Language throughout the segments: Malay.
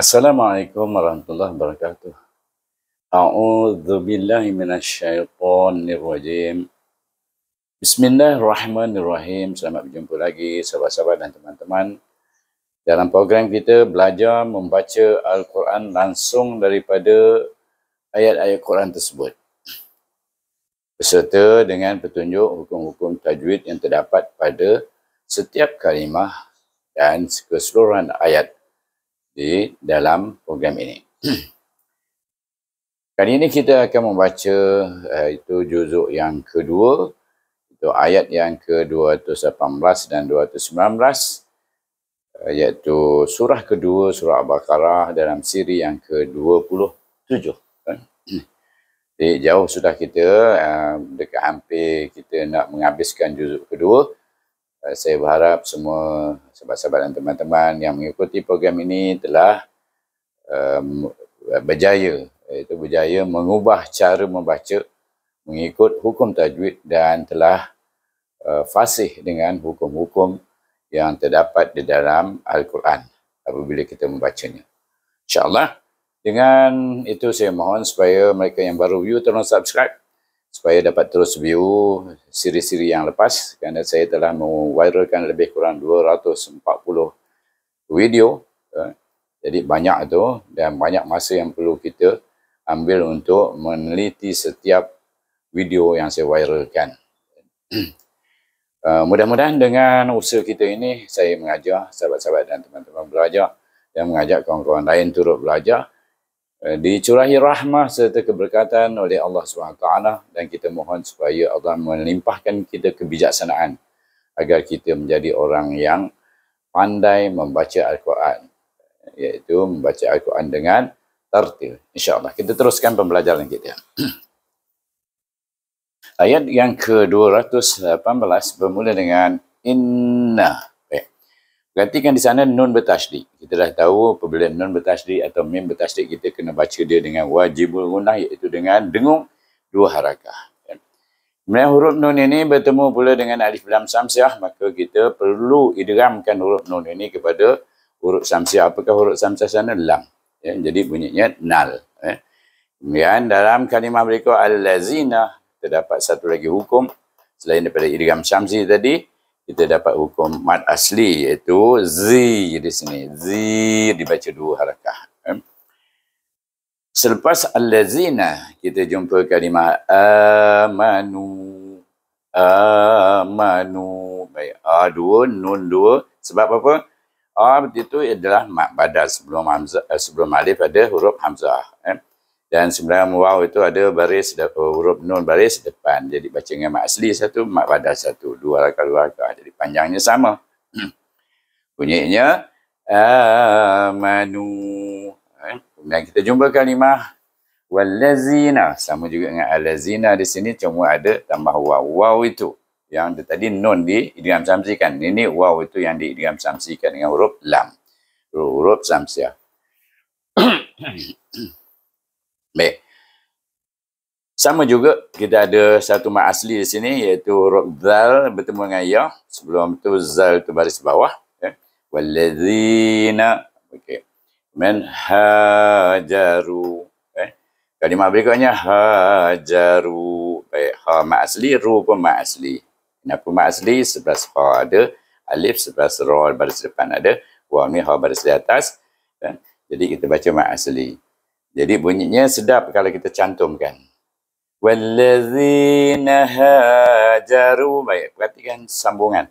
Assalamualaikum warahmatullahi wabarakatuh. A'udzu billahi minasyaitonir rajim. Bismillahirrahmanirrahim. Selamat berjumpa lagi sahabat-sahabat dan teman-teman dalam program kita belajar membaca Al-Quran langsung daripada ayat-ayat Quran tersebut. Beserta dengan petunjuk hukum-hukum tajwid yang terdapat pada setiap kalimah dan keseluruhan ayat di dalam program ini. Kali ini kita akan membaca uh, itu juzuk yang kedua itu ayat yang ke-218 dan 219 eh, iaitu surah kedua surah Al-Baqarah dalam siri yang ke-27. Jadi jauh sudah kita eh, dekat hampir kita nak menghabiskan juzuk kedua. Eh, saya berharap semua sahabat-sahabat dan teman-teman yang mengikuti program ini telah um, berjaya iaitu berjaya mengubah cara membaca mengikut hukum tajwid dan telah uh, fasih dengan hukum-hukum yang terdapat di dalam al-Quran apabila kita membacanya insyaallah dengan itu saya mohon supaya mereka yang baru view tolong subscribe supaya dapat terus view siri-siri yang lepas kerana saya telah mengviralkan lebih kurang 240 video eh, jadi banyak itu dan banyak masa yang perlu kita ambil untuk meneliti setiap video yang saya viralkan eh, mudah-mudahan dengan usaha kita ini saya mengajar sahabat-sahabat dan teman-teman belajar dan mengajak kawan-kawan lain turut belajar Eh, dicurahi rahmah serta keberkatan oleh Allah SWT dan kita mohon supaya Allah melimpahkan kita kebijaksanaan agar kita menjadi orang yang pandai membaca Al-Quran iaitu membaca Al-Quran dengan tertil. InsyaAllah kita teruskan pembelajaran kita. Ayat yang ke-218 bermula dengan Inna gantikan di sana nun bertasydid. Kita dah tahu apabila nun bertasydid atau mim bertasydid kita kena baca dia dengan wajibul gunah, iaitu dengan dengung dua harakah. Kemudian huruf nun ini bertemu pula dengan alif lam samsiah maka kita perlu idramkan huruf nun ini kepada huruf samsiah. Apakah huruf samsiah sana? Lam. Ya, jadi bunyinya nal. Ya. Kemudian dalam kalimah berikut al-lazina terdapat satu lagi hukum selain daripada idram samsiah tadi kita dapat hukum mad asli iaitu z. di sini z dibaca dua harakah selepas al allazina kita jumpa kalimah amanu amanu baik a dua nun dua sebab apa a itu adalah mad badal sebelum hamzah eh, sebelum alif ada huruf hamzah eh? dan sebenarnya waw itu ada baris eh, huruf nun baris depan jadi baca dengan mak asli satu mak padah satu dua rakaat dua rakaat jadi panjangnya sama bunyinya amanu eh, kemudian kita jumpa kalimah walazina sama juga dengan alazina di sini cuma ada tambah waw waw itu yang tadi nun di idgham samsikan ini waw itu yang di idgham samsikan dengan huruf lam huruf, -huruf samsiah Baik. Sama juga kita ada satu mak asli di sini iaitu huruf zal bertemu dengan ya. Sebelum tu zal tu baris bawah ya. Walladzina. Okey. Kemudian hajaru. Eh. Kalimah berikutnya hajaru. Baik, ha mak asli, ru pun mak asli. Kenapa mak asli? Sebelas ha ada, alif sebelas ra baris depan ada, wa mi ha baris di atas. Eh. Jadi kita baca mak asli. Jadi bunyinya sedap kalau kita cantumkan. Wallazina hajaru. Baik, perhatikan sambungan.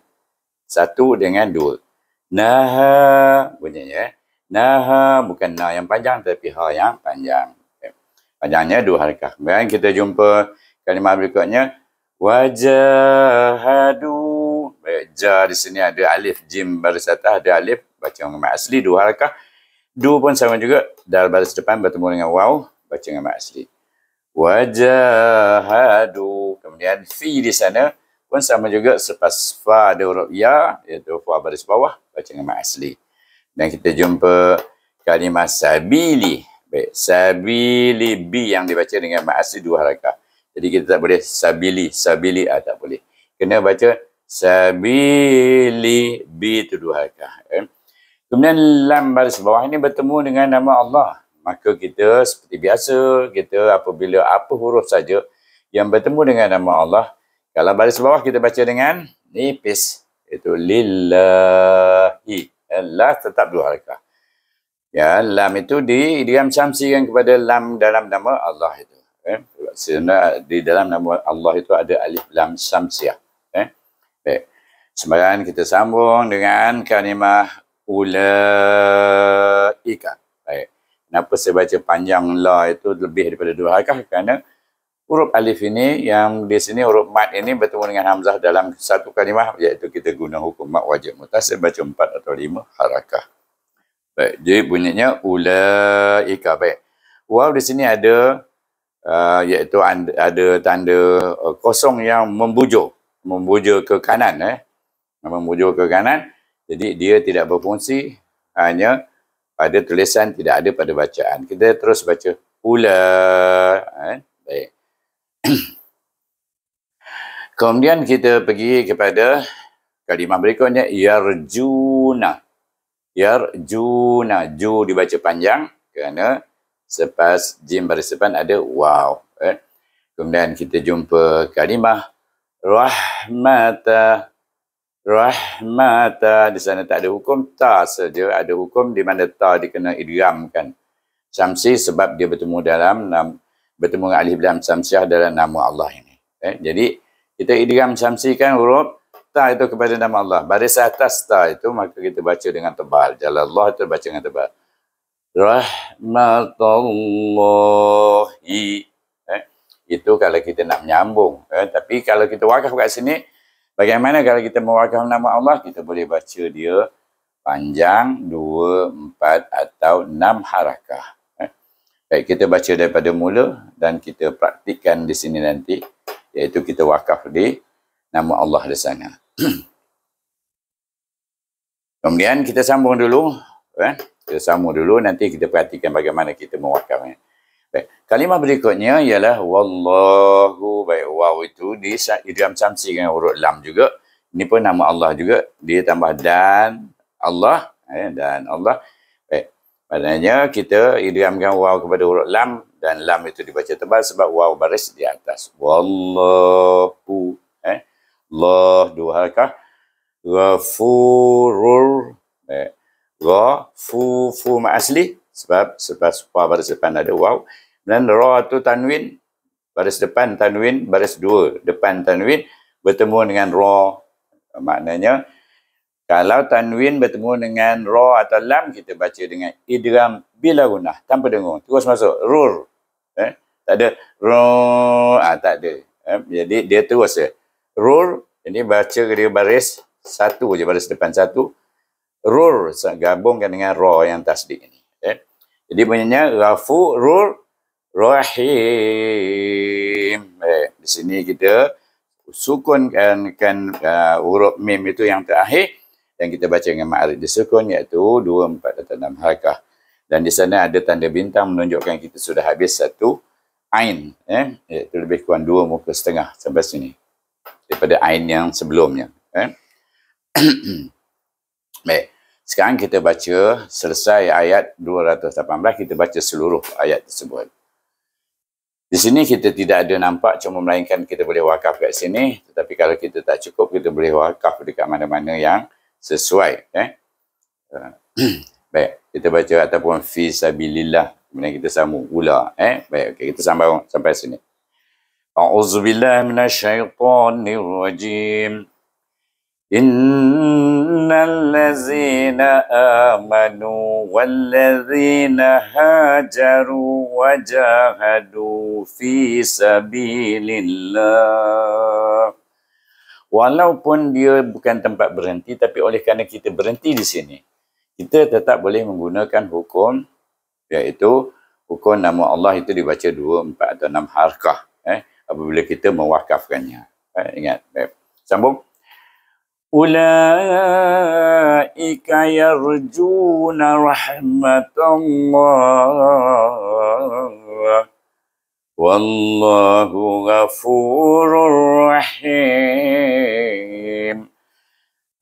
Satu dengan dua. Naha bunyinya. Eh. Naha bukan na yang panjang tapi ha yang panjang. Eh, panjangnya dua harakah. Kemudian kita jumpa kalimah berikutnya. Wajahadu. Baik, ja di sini ada alif jim barisatah. Ada alif baca orang asli dua harakah. Do pun sama juga. Dal baris depan bertemu dengan wow. Baca dengan mak asli. Wajahadu. Kemudian fi di sana pun sama juga. Selepas fa ada huruf ya. Iaitu fa baris bawah. Baca dengan mak asli. Dan kita jumpa kalimah sabili. Baik. Sabili bi yang dibaca dengan mak asli dua harakah. Jadi kita tak boleh sabili. Sabili ah, tak boleh. Kena baca sabili bi tu dua harakah. Eh? Kemudian lam baris bawah ini bertemu dengan nama Allah. Maka kita seperti biasa, kita apabila apa huruf saja yang bertemu dengan nama Allah. Kalau baris bawah kita baca dengan nipis. Itu lillahi. Allah eh, tetap dua harikah. Ya, lam itu di diam samsikan kepada lam dalam nama Allah itu. Eh? Sebenarnya di dalam nama Allah itu ada alif lam samsiah. Eh? Baik. sembarangan kita sambung dengan kalimah ulaika. Baik. Kenapa saya baca panjang la itu lebih daripada dua harakah? Kerana huruf alif ini yang di sini huruf mat ini bertemu dengan hamzah dalam satu kalimah iaitu kita guna hukum mat wajib mutas. Saya baca empat atau lima harakah. Baik. Jadi bunyinya ulaika. Baik. Wow di sini ada uh, iaitu ada tanda uh, kosong yang membujur. Membujur ke kanan. Eh. Membujur ke kanan. Membujur ke kanan. Jadi dia tidak berfungsi hanya pada tulisan tidak ada pada bacaan. Kita terus baca pula Eh? Baik. Kemudian kita pergi kepada kalimah berikutnya yarjuna. Yarjuna ju dibaca panjang kerana selepas jim baris depan ada wow. Eh? Kemudian kita jumpa kalimah rahmatah rahmata di sana tak ada hukum ta saja ada hukum di mana ta dikena idghamkan samsi sebab dia bertemu dalam nam, bertemu dengan alif lam syamsiah dalam nama Allah ini eh, jadi kita idgham syamsi kan huruf ta itu kepada nama Allah baris atas ta itu maka kita baca dengan tebal jalal Allah itu baca dengan tebal rahmatullahi eh, itu kalau kita nak menyambung eh, tapi kalau kita wakaf kat sini Bagaimana kalau kita mewakaf nama Allah, kita boleh baca dia panjang dua, empat atau enam harakah. Eh? Baik, kita baca daripada mula dan kita praktikan di sini nanti. Iaitu kita wakaf di nama Allah di sana. Kemudian kita sambung dulu. Eh? Kita sambung dulu, nanti kita perhatikan bagaimana kita mewakafnya. Eh? Baik, kalimah berikutnya ialah wallahu baik waw itu di idgham samsi dengan huruf lam juga. Ini pun nama Allah juga dia tambah dan Allah eh, dan Allah. Baik. Padanya kita idghamkan waw kepada huruf lam dan lam itu dibaca tebal sebab waw baris di atas. Wallahu eh Allah dua harakah ghafurur eh ghafu asli sebab sebab pa baris depan ada waw dan ra tu tanwin baris depan tanwin baris dua depan tanwin bertemu dengan ra maknanya kalau tanwin bertemu dengan ra atau lam kita baca dengan idgham bila guna tanpa dengung terus masuk rur eh tak ada ra ah, tak ada eh? jadi dia terus ya. rur ini baca dia baris satu je baris depan satu rur gabungkan dengan ra yang tasdik ini jadi bunyinya Ghafurur Rahim. Eh, di sini kita sukunkan kan eh, huruf uh, mim itu yang terakhir dan kita baca dengan ma'arif disukun iaitu 2 4 dan 6 harakah. Dan di sana ada tanda bintang menunjukkan kita sudah habis satu ain eh iaitu eh, lebih kurang dua muka setengah sampai sini daripada ain yang sebelumnya eh. Baik. Sekarang kita baca selesai ayat 218, kita baca seluruh ayat tersebut. Di sini kita tidak ada nampak cuma melainkan kita boleh wakaf kat sini. Tetapi kalau kita tak cukup, kita boleh wakaf dekat mana-mana yang sesuai. Eh? eh baik, kita baca ataupun fi sabilillah. Kemudian kita sambung pula. Eh? Baik, okay, kita sambung sampai sini. A'udzubillah minasyaitanirrajim. إن amanu آمنوا والذين هاجروا وجاهدوا في سبيل الله Walaupun dia bukan tempat berhenti, tapi oleh kerana kita berhenti di sini, kita tetap boleh menggunakan hukum, iaitu hukum nama Allah itu dibaca dua, empat atau enam harkah. Eh, apabila kita mewakafkannya. Eh, ingat. Eh, sambung. أولئك يرجون رحمة Wallahu والله rahim. رحيم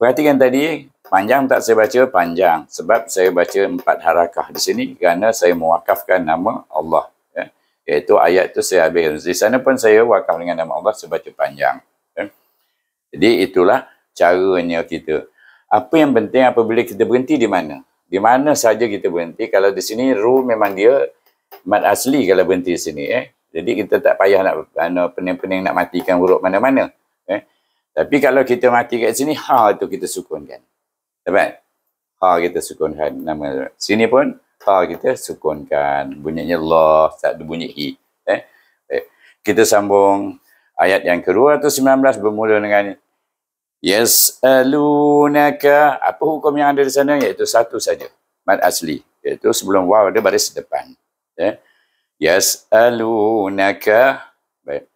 Perhatikan tadi, panjang tak saya baca? Panjang. Sebab saya baca empat harakah di sini kerana saya mewakafkan nama Allah. Ya. Iaitu ayat itu saya habis. Di sana pun saya wakaf dengan nama Allah, saya baca panjang. Ya. Jadi itulah caranya kita. Apa yang penting apabila kita berhenti di mana? Di mana saja kita berhenti? Kalau di sini rule memang dia mat asli kalau berhenti di sini eh. Jadi kita tak payah nak pening-pening nak matikan buruk mana-mana eh. Tapi kalau kita mati kat sini ha itu kita sukunkan. Dapat? Ha kita sukunkan nama. Sini pun ha kita sukunkan bunyinya Allah tak ada bunyi i eh. Eh. Kita sambung ayat yang ke-219 bermula dengan ini yasalunaka apa hukum yang ada di sana iaitu satu saja mad asli iaitu sebelum waw ada baris depan ya yasalunaka baik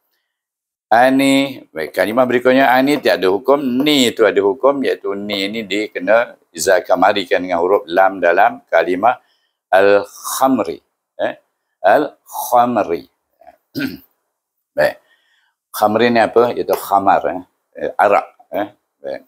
ani baik kalimah berikutnya ani tiada ada hukum ni itu ada hukum iaitu ni ini kena iza kan? dengan huruf lam dalam kalimah al khamri eh? Ya. al khamri baik khamri ni apa iaitu khamar ya. eh? arak Eh? Baik.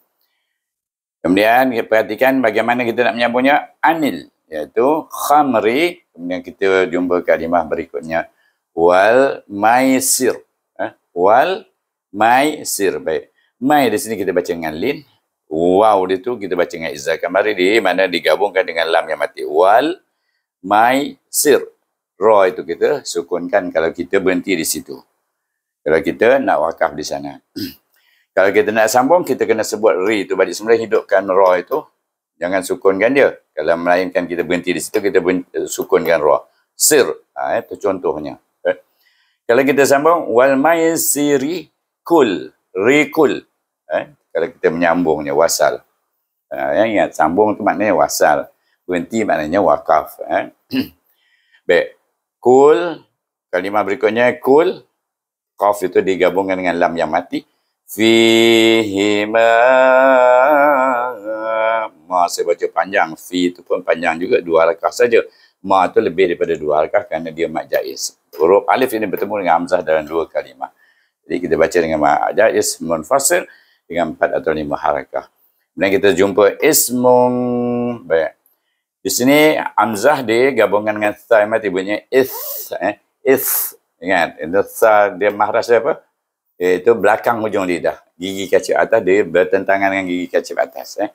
Kemudian kita perhatikan bagaimana kita nak menyambungnya anil iaitu khamri kemudian kita jumpa kalimah berikutnya wal maisir eh? wal maisir baik mai di sini kita baca dengan lin wow di tu kita baca dengan izah kamari di mana digabungkan dengan lam yang mati wal maisir ra itu kita sukunkan kalau kita berhenti di situ kalau kita nak wakaf di sana Kalau kita nak sambung, kita kena sebut ri itu balik semula, hidupkan roh itu. Jangan sukunkan dia. Kalau melainkan kita berhenti di situ, kita berhenti, eh, sukunkan roh. Sir, ha, itu eh, contohnya. Eh? Kalau kita sambung, wal maisiri kul, ri kul. Eh? Kalau kita menyambungnya, wasal. Ha, yang ingat, sambung itu maknanya wasal. Berhenti maknanya wakaf. Eh? Baik. Kul, kalimah berikutnya, kul. Kaf itu digabungkan dengan lam yang mati. Fihi ma saya baca panjang fi itu pun panjang juga dua rakah saja ma itu lebih daripada dua rakah kerana dia mad jaiz huruf alif ini bertemu dengan hamzah dalam dua kalimah jadi kita baca dengan mad jaiz munfasil dengan empat atau lima harakah kemudian kita jumpa ismun baik di sini amzah dia gabungan dengan tsa mati bunyinya is eh is ingat itu tsa dia mahras dia apa iaitu belakang hujung lidah. Gigi kacip atas dia bertentangan dengan gigi kacip atas. Eh.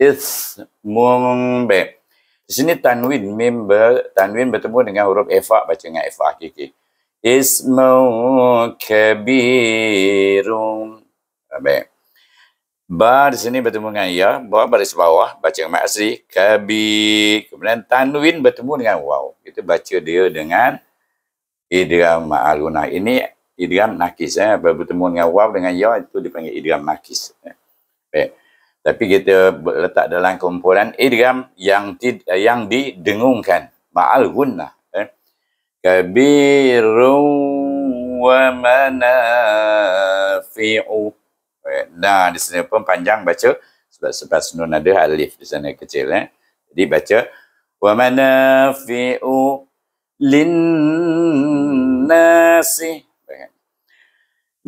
Is mumbe. Di sini tanwin member tanwin bertemu dengan huruf efa baca dengan efa kiki. Ismu kabirum. Baik. Ba di sini bertemu dengan ya. Ba baris bawah. Baca dengan asri. Kabi. Kemudian tanwin bertemu dengan waw. Itu baca dia dengan idra ma'aluna. Ini idgham nakis eh apa bertemu dengan waw dengan ya itu dipanggil idgham nakis eh. Baik. Tapi kita letak dalam kumpulan idgham yang eh, yang didengungkan ma'al gunnah eh. Kabiru wa manafi'u. Baik. Nah di sini pun panjang baca sebab sebab nun ada alif di sana kecil eh. Jadi baca wa manafi'u lin nasi'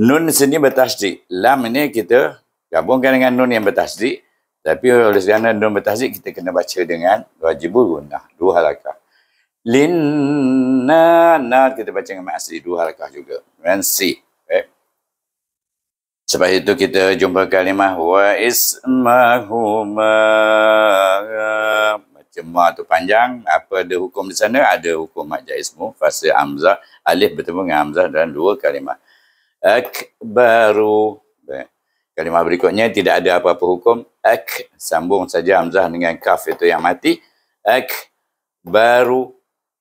Nun sini bertasdik. Lam ini kita gabungkan dengan nun yang bertasdik. Tapi oleh kerana nun bertasdik, kita kena baca dengan wajib gunnah. Dua halakah. Lin kita baca dengan asli dua halakah juga. Dan si. Eh. Sebab itu kita jumpa kalimah wa ismahuma. Macam ma tu panjang. Apa ada hukum di sana? Ada hukum majaismu. Fasa Amzah. Alif bertemu dengan Amzah dalam dua kalimah akbaru. Kalimah berikutnya tidak ada apa-apa hukum. Ak sambung saja hamzah dengan kaf itu yang mati. Ak baru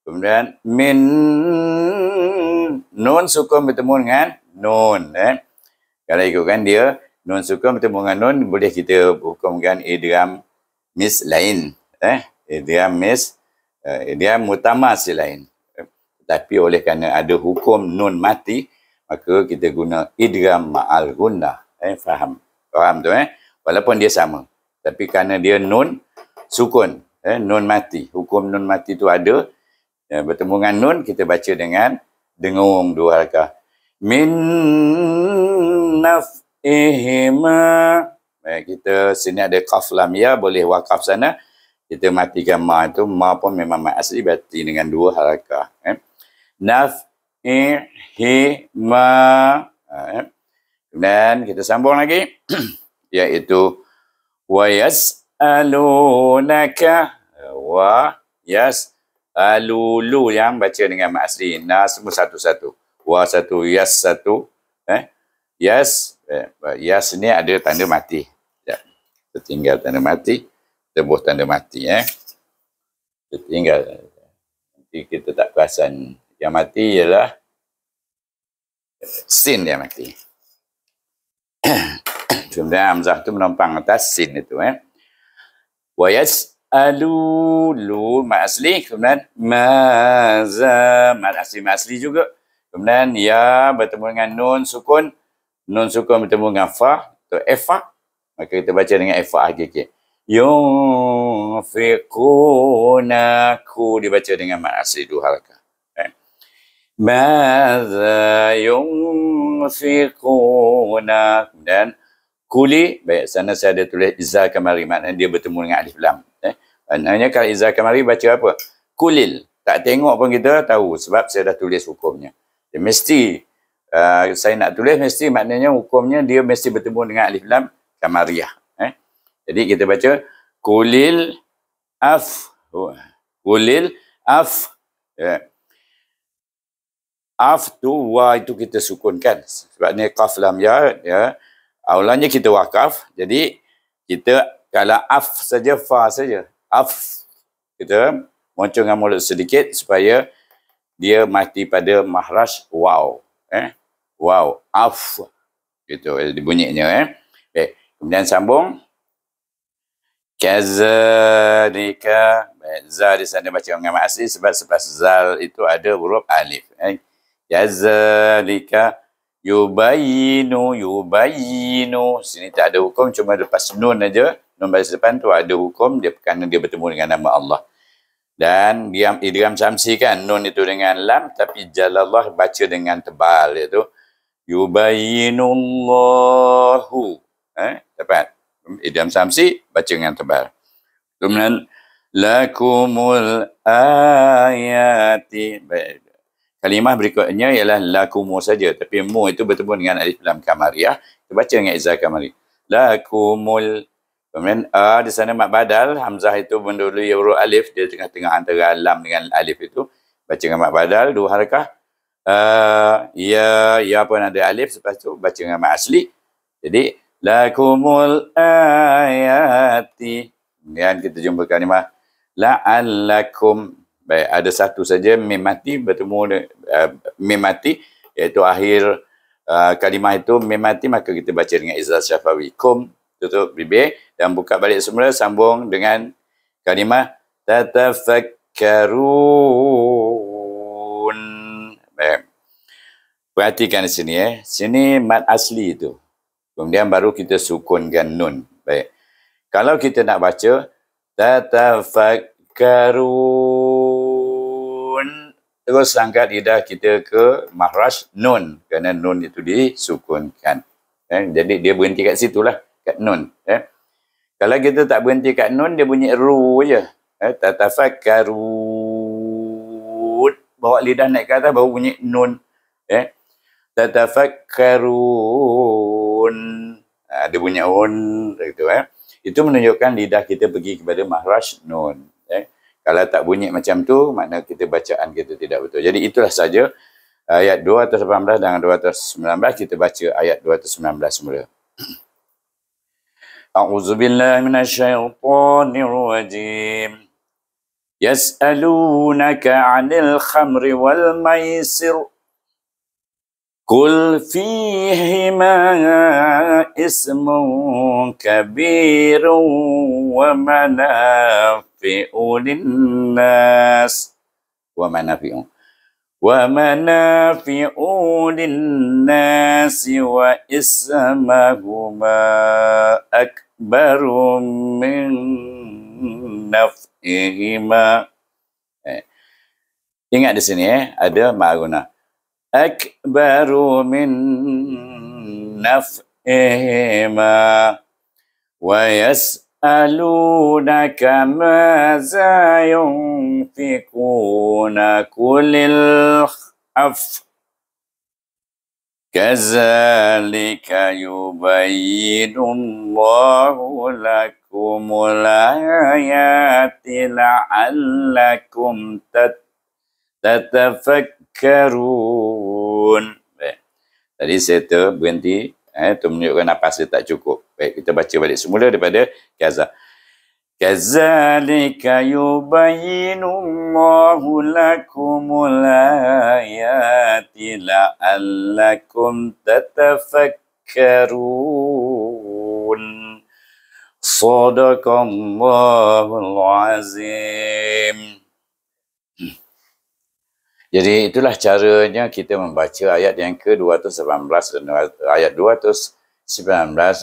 kemudian min nun sukun bertemu dengan nun eh. Kalau ikutkan dia nun sukun bertemu dengan nun boleh kita hukumkan idgham mis lain eh idgham mis eh, idgham mutamas lain. Tapi oleh kerana ada hukum nun mati maka kita guna idgham ma'al guna, eh faham faham tu eh walaupun dia sama tapi kerana dia nun sukun eh nun mati hukum nun mati tu ada ya, bertemu dengan nun kita baca dengan dengung dua rakaat min naf'ihima eh, kita sini ada qaf lam ya boleh wakaf sana kita matikan ma itu ma pun memang ma asli berarti dengan dua harakah eh. naf'ihima ihima. Eh, ha, ya. Dan kita sambung lagi. Iaitu. Wa yas'alunaka. Ya, Wa yas'alulu. Yang baca dengan Mak Asri. Nah, semua satu-satu. Wa satu, yas satu. Eh? Yas. Eh, yas ni ada tanda mati. Ya. Tertinggal tanda mati. Tebus tanda mati. Eh? Tertinggal. Nanti kita tak perasan yang mati ialah sin yang mati. Kemudian Hamzah itu menumpang atas sin itu. Eh. Wa yas'alulu mad asli. Kemudian maza mad asli juga. Kemudian ya bertemu dengan nun sukun. Nun sukun bertemu dengan fa. Atau efa. Maka kita baca dengan efa akhir-akhir. Yung fiquna ku. dengan mad dua halakah. Mada yungfiquna dan kuli baik sana saya ada tulis izah kamari mana dia bertemu dengan alif lam eh maknanya kalau izah kamari baca apa kulil tak tengok pun kita tahu sebab saya dah tulis hukumnya dia mesti uh, saya nak tulis mesti maknanya hukumnya dia mesti bertemu dengan alif lam kamariah eh jadi kita baca kulil af oh, kulil af eh tu wa itu kita sukunkan sebab ni qaf lam ya ya awalnya kita wakaf jadi kita kalau af saja fa saja af kita moncong dengan mulut sedikit supaya dia mati pada mahraj wow eh wow af gitu eh, dibunyinya eh baik kemudian sambung kazalika nikah zal di sana baca dengan asli sebab sebab zal itu ada huruf alif eh Jazalika yubayinu yubayinu sini tak ada hukum cuma lepas nun aja nun baris depan tu ada hukum dia kerana dia bertemu dengan nama Allah dan dia idgham syamsi kan nun itu dengan lam tapi jalallah baca dengan tebal iaitu yubayinullahu eh ha? tepat idgham samsi baca dengan tebal kemudian lakumul ayati baik Kalimah berikutnya ialah lakumu saja. Tapi mu itu bertemu dengan alif lam kamariah. Ya. Kita baca dengan izah kamari. Lakumul. Kemudian A uh, di sana mak badal. Hamzah itu mendului huruf alif. Dia tengah-tengah antara lam dengan alif itu. Baca dengan mak badal. Dua harakah. Uh, ya, ya pun ada alif. Lepas itu baca dengan mak asli. Jadi lakumul ayati. Kemudian kita jumpa kalimah. La'allakum Baik, ada satu saja mim mati bertemu uh, mim mati iaitu akhir uh, kalimah itu mim mati maka kita baca dengan izah syafawi kum tutup bibir dan buka balik semula sambung dengan kalimah tatafakkarun baik perhatikan sini eh sini mat asli itu kemudian baru kita sukunkan nun baik kalau kita nak baca tatafakkarun Terus angkat lidah kita ke mahraj nun. Kerana nun itu disukunkan. Eh, jadi dia berhenti kat situ lah. Kat nun. Eh. Kalau kita tak berhenti kat nun, dia bunyi ru je. Eh, Tatafakarut. Bawa lidah naik ke atas, baru bunyi nun. Eh. Tatafakarun. Ha, dia bunyi un. Gitu, eh. Itu menunjukkan lidah kita pergi kepada mahraj nun. Eh. Kalau tak bunyi macam tu, makna kita bacaan kita tidak betul. Jadi itulah saja uh, ayat 218 dan 219 kita baca ayat 219 semula. A'udzu billahi minasyaitonir rajim. Yas'alunaka 'anil khamri wal maisir. Kul fihima ismun kabirun wa manaf yanfi'u linnas wa manafi'u wa manafi'u linnasi wa ismahuma akbaru min naf'ihima eh. ingat di sini eh ada makna akbaru min naf'ihima wa yas يسألونك ماذا ينفقون كل الحف كذلك يبين الله لكم الآيات لعلكم تتفكرون. Tadi saya berhenti eh, itu menunjukkan nafas dia tak cukup. Baik, kita baca balik semula daripada Gaza. Kazalika yubayinu Allahu lakum ayati la'allakum tatafakkarun. Sadaqallahul azim. Jadi itulah caranya kita membaca ayat yang ke-218 ayat 219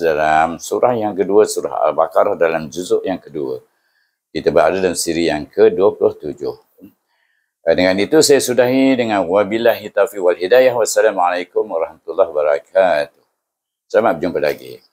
dalam surah yang kedua surah Al-Baqarah dalam juzuk yang kedua. Kita berada dalam siri yang ke-27. Eh, dengan itu saya sudahi dengan wabillahi taufiq wal hidayah. Wassalamualaikum warahmatullahi wabarakatuh. Selamat berjumpa lagi.